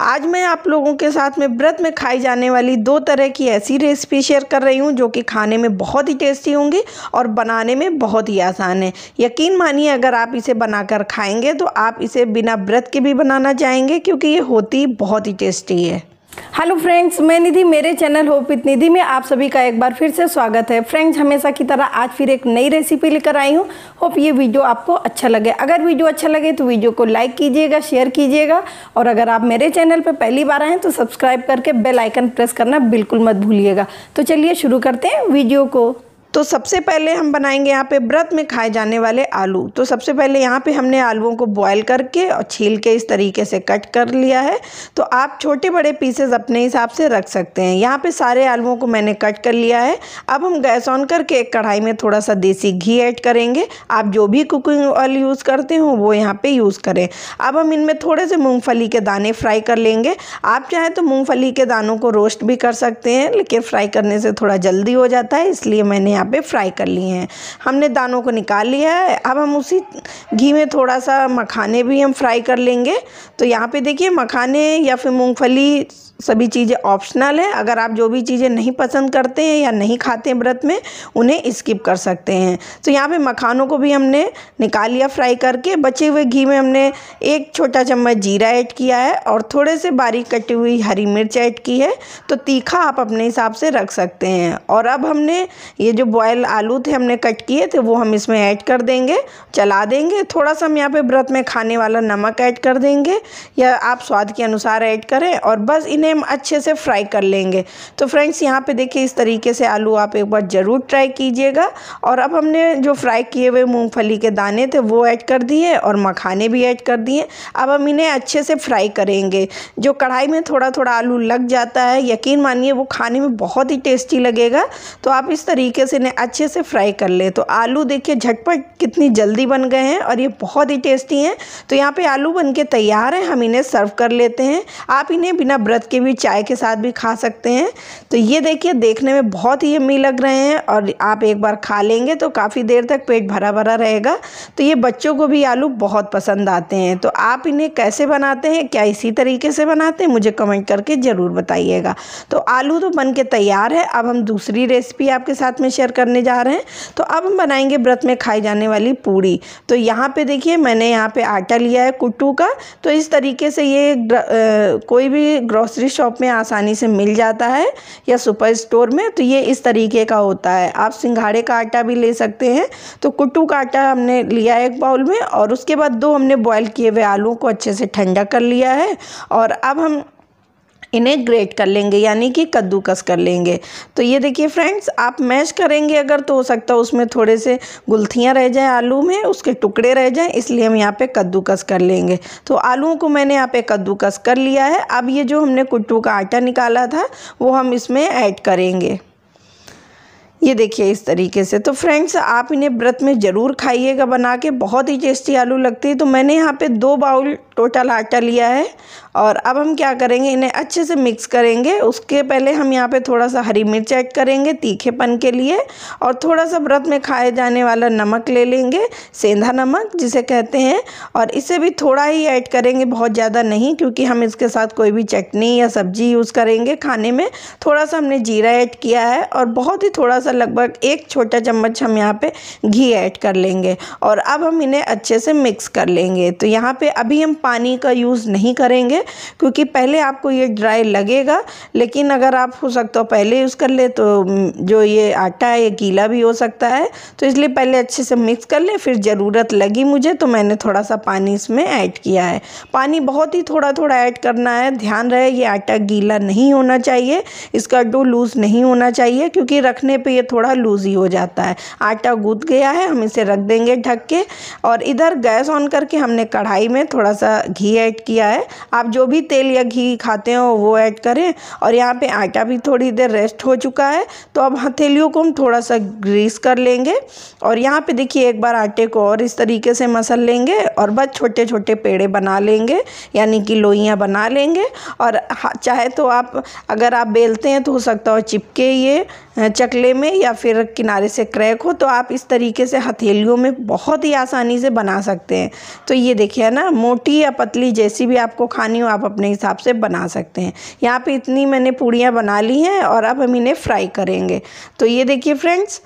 आज मैं आप लोगों के साथ में व्रत में खाई जाने वाली दो तरह की ऐसी रेसिपी शेयर कर रही हूँ जो कि खाने में बहुत ही टेस्टी होंगी और बनाने में बहुत ही आसान है यकीन मानिए अगर आप इसे बनाकर खाएंगे तो आप इसे बिना व्रत के भी बनाना चाहेंगे क्योंकि ये होती बहुत ही टेस्टी है हेलो फ्रेंड्स मैं निधि मेरे चैनल होप विथ निधि में आप सभी का एक बार फिर से स्वागत है फ्रेंड्स हमेशा की तरह आज फिर एक नई रेसिपी लेकर आई हूँ होप ये वीडियो आपको अच्छा लगे अगर वीडियो अच्छा लगे तो वीडियो को लाइक कीजिएगा शेयर कीजिएगा और अगर आप मेरे चैनल पर पहली बार आएँ तो सब्सक्राइब करके बेलाइकन प्रेस करना बिल्कुल मत भूलिएगा तो चलिए शुरू करते हैं वीडियो को तो सबसे पहले हम बनाएंगे यहाँ पे व्रत में खाए जाने वाले आलू तो सबसे पहले यहाँ पे हमने आलूओं को बॉईल करके और छील के इस तरीके से कट कर लिया है तो आप छोटे बड़े पीसेस अपने हिसाब से रख सकते हैं यहाँ पे सारे आलूओं को मैंने कट कर लिया है अब हम गैस ऑन करके एक कढ़ाई में थोड़ा सा देसी घी ऐड करेंगे आप जो भी कुकिंग ऑयल यूज़ करते हो वो यहाँ पर यूज़ करें अब हम इनमें थोड़े से मूँगफली के दाने फ्राई कर लेंगे आप चाहें तो मूँगफली के दानों को रोस्ट भी कर सकते हैं लेकिन फ्राई करने से थोड़ा जल्दी हो जाता है इसलिए मैंने यहाँ पे फ्राई कर लिए हैं हमने दानों को निकाल लिया है अब हम उसी घी में थोड़ा सा मखाने भी हम फ्राई कर लेंगे तो यहाँ पे देखिए मखाने या फिर मूँगफली सभी चीज़ें ऑप्शनल है अगर आप जो भी चीज़ें नहीं पसंद करते हैं या नहीं खाते हैं व्रत में उन्हें स्किप कर सकते हैं तो यहाँ पे मखानों को भी हमने निकाल लिया फ्राई करके बचे हुए घी में हमने एक छोटा चम्मच जीरा ऐड किया है और थोड़े से बारीक कटी हुई हरी मिर्च ऐड की है तो तीखा आप अपने हिसाब से रख सकते हैं और अब हमने ये जो बॉयल आलू थे हमने कट किए थे वो हम इसमें ऐड कर देंगे चला देंगे थोड़ा सा हम यहाँ पर व्रत में खाने वाला नमक ऐड कर देंगे या आप स्वाद के अनुसार ऐड करें और बस इन्हें इन्हें हम अच्छे से फ्राई कर लेंगे तो फ्रेंड्स यहाँ पे देखिए इस तरीके से आलू आप एक बार ज़रूर ट्राई कीजिएगा और अब हमने जो फ्राई किए हुए मूँगफली के दाने थे वो ऐड कर दिए और मखाने भी ऐड कर दिए अब हम इन्हें अच्छे से फ्राई करेंगे जो कढ़ाई में थोड़ा थोड़ा आलू लग जाता है यकीन मानिए वो खाने में बहुत ही टेस्टी लगेगा तो आप इस तरीके से इन्हें अच्छे से फ्राई कर लें तो आलू देखिए झटपट कितनी जल्दी बन गए हैं और ये बहुत ही टेस्टी हैं तो यहाँ पर आलू बन के तैयार हैं हम इन्हें सर्व कर लेते हैं आप इन्हें बिना व्रत के के भी चाय के साथ भी खा सकते हैं तो ये देखिए देखने में बहुत ही यम्मी लग रहे हैं और आप एक बार खा लेंगे तो काफ़ी देर तक पेट भरा भरा रहेगा तो ये बच्चों को भी आलू बहुत पसंद आते हैं तो आप इन्हें कैसे बनाते हैं क्या इसी तरीके से बनाते हैं मुझे कमेंट करके ज़रूर बताइएगा तो आलू तो बन के तैयार है अब हम दूसरी रेसिपी आपके साथ में शेयर करने जा रहे हैं तो अब हम बनाएंगे व्रत में खाई जाने वाली पूड़ी तो यहाँ पे देखिए मैंने यहाँ पे आटा लिया है कुट्टू का तो इस तरीके से ये कोई भी ग्रोसरी ज्वेलरी शॉप में आसानी से मिल जाता है या सुपर स्टोर में तो ये इस तरीके का होता है आप सिंघाड़े का आटा भी ले सकते हैं तो कुट्टू का आटा हमने लिया है एक बाउल में और उसके बाद दो हमने बॉयल किए हुए आलुओं को अच्छे से ठंडा कर लिया है और अब हम इन्हें ग्रेट कर लेंगे यानी कि कद्दूकस कर लेंगे तो ये देखिए फ्रेंड्स आप मैश करेंगे अगर तो हो सकता है उसमें थोड़े से गुलथियाँ रह जाएँ आलू में उसके टुकड़े रह जाएँ इसलिए हम यहाँ पे कद्दूकस कर लेंगे तो आलूओं को मैंने यहाँ पे कद्दूकस कर लिया है अब ये जो हमने कुट्टू का आटा निकाला था वो हम इसमें ऐड करेंगे ये देखिए इस तरीके से तो फ्रेंड्स आप इन्हें व्रत में ज़रूर खाइएगा बना के बहुत ही टेस्टी आलू लगती है तो मैंने यहाँ पे दो बाउल टोटल आटा लिया है और अब हम क्या करेंगे इन्हें अच्छे से मिक्स करेंगे उसके पहले हम यहाँ पे थोड़ा सा हरी मिर्च ऐड करेंगे तीखेपन के लिए और थोड़ा सा व्रत में खाए जाने वाला नमक ले लेंगे सेंधा नमक जिसे कहते हैं और इसे भी थोड़ा ही ऐड करेंगे बहुत ज़्यादा नहीं क्योंकि हम इसके साथ कोई भी चटनी या सब्जी यूज़ करेंगे खाने में थोड़ा सा हमने जीरा ऐड किया है और बहुत ही थोड़ा सा सा लगभग एक छोटा चम्मच हम यहाँ पे घी ऐड कर लेंगे और अब हम इन्हें अच्छे से मिक्स कर लेंगे तो यहाँ पे अभी हम पानी का यूज़ नहीं करेंगे क्योंकि पहले आपको ये ड्राई लगेगा लेकिन अगर आप हो सकता हो पहले यूज़ कर ले तो जो ये आटा है ये गीला भी हो सकता है तो इसलिए पहले अच्छे से मिक्स कर लें फिर ज़रूरत लगी मुझे तो मैंने थोड़ा सा पानी इसमें ऐड किया है पानी बहुत ही थोड़ा थोड़ा ऐड करना है ध्यान रहे ये आटा गीला नहीं होना चाहिए इसका डो लूज़ नहीं होना चाहिए क्योंकि रखने पर ये थोड़ा लूज़ ही हो जाता है आटा गूँथ गया है हम इसे रख देंगे ढक के और इधर गैस ऑन करके हमने कढ़ाई में थोड़ा सा घी ऐड किया है आप जो भी तेल या घी खाते हो वो ऐड करें और यहाँ पे आटा भी थोड़ी देर रेस्ट हो चुका है तो अब हथेलियों को हम थोड़ा सा ग्रीस कर लेंगे और यहाँ पे देखिए एक बार आटे को और इस तरीके से मसल लेंगे और बस छोटे छोटे पेड़े बना लेंगे यानी कि लोइयाँ बना लेंगे और चाहे तो आप अगर आप बेलते हैं तो हो सकता हो चिपके ये चकले में में या फिर किनारे से क्रैक हो तो आप इस तरीके से हथेलियों में बहुत ही आसानी से बना सकते हैं तो ये देखिए है ना मोटी या पतली जैसी भी आपको खानी हो आप अपने हिसाब से बना सकते हैं यहाँ पे इतनी मैंने पूड़ियाँ बना ली हैं और अब हम इन्हें फ्राई करेंगे तो ये देखिए फ्रेंड्स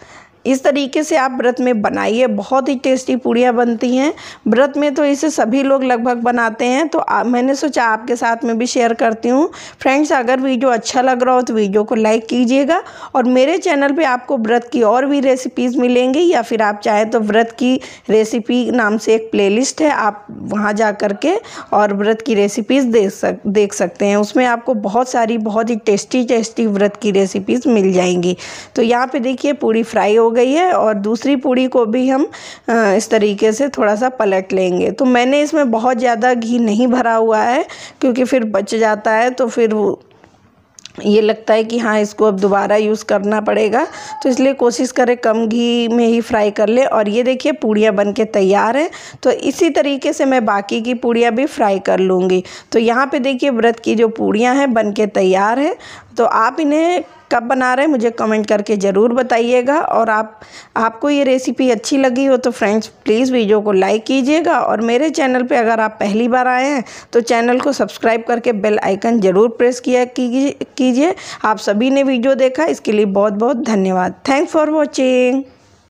इस तरीके से आप व्रत में बनाइए बहुत ही टेस्टी पूड़ियाँ बनती हैं व्रत में तो इसे सभी लोग लगभग बनाते हैं तो आ, मैंने सोचा आपके साथ में भी शेयर करती हूँ फ्रेंड्स अगर वीडियो अच्छा लग रहा हो तो वीडियो को लाइक कीजिएगा और मेरे चैनल पे आपको व्रत की और भी रेसिपीज़ मिलेंगी या फिर आप चाहे तो व्रत की रेसिपी नाम से एक प्ले है आप वहाँ जा कर के और व्रत की रेसिपीज़ देख सक देख सकते हैं उसमें आपको बहुत सारी बहुत ही टेस्टी टेस्टी व्रत की रेसिपीज़ मिल जाएंगी तो यहाँ पर देखिए पूरी फ्राई हो गई है और दूसरी पूड़ी को भी हम इस तरीके से थोड़ा सा पलट लेंगे तो मैंने इसमें बहुत ज़्यादा घी नहीं भरा हुआ है क्योंकि फिर बच जाता है तो फिर ये लगता है कि हाँ इसको अब दोबारा यूज़ करना पड़ेगा तो इसलिए कोशिश करें कम घी में ही फ्राई कर ले और ये देखिए पूड़ियाँ बन के तैयार हैं तो इसी तरीके से मैं बाकी की पूड़ियाँ भी फ्राई कर लूँगी तो यहाँ पे देखिए व्रत की जो पूड़ियाँ हैं बन के तैयार है तो आप इन्हें कब बना रहे हैं मुझे कमेंट करके ज़रूर बताइएगा और आप आपको ये रेसिपी अच्छी लगी हो तो फ्रेंड्स प्लीज़ वीडियो को लाइक कीजिएगा और मेरे चैनल पे अगर आप पहली बार आए हैं तो चैनल को सब्सक्राइब करके बेल आइकन ज़रूर प्रेस किया कीजिए आप सभी ने वीडियो देखा इसके लिए बहुत बहुत धन्यवाद थैंक फॉर वॉचिंग